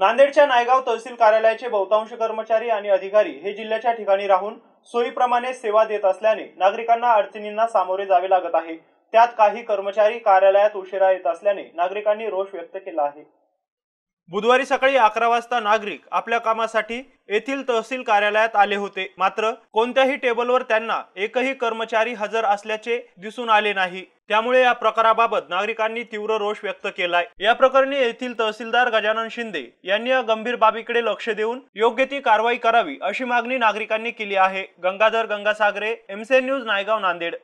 नांदेडच्या नायगाव तहसील कार्यालयाचे बहुतांश कर्मचारी आणि अधिकारी हे जिल्ह्याच्या ठिकाणी राहून सोयीप्रमाणे सेवा देत असल्याने नागरिकांना अडचणींना सामोरे जावे लागत आहे त्यात काही कर्मचारी कार्यालयात उशिरा येत असल्याने नागरिकांनी रोष व्यक्त केला आहे बुधवारी सकाळी अकरा वाजता नागरिक आपल्या कामासाठी येथील तहसील कार्यालयात आले होते मात्र कोणत्याही टेबलवर त्यांना एकही कर्मचारी हजर असल्याचे दिसून आले नाही त्यामुळे या प्रकाराबाबत नागरिकांनी तीव्र रोष व्यक्त केलाय या प्रकरणी येथील तहसीलदार गजानन शिंदे यांनी या गंभीर बाबीकडे लक्ष देऊन योग्य ती कारवाई करावी अशी मागणी नागरिकांनी केली आहे गंगाधर गंगासागरे एमसीएन न्यूज नायगाव नांदेड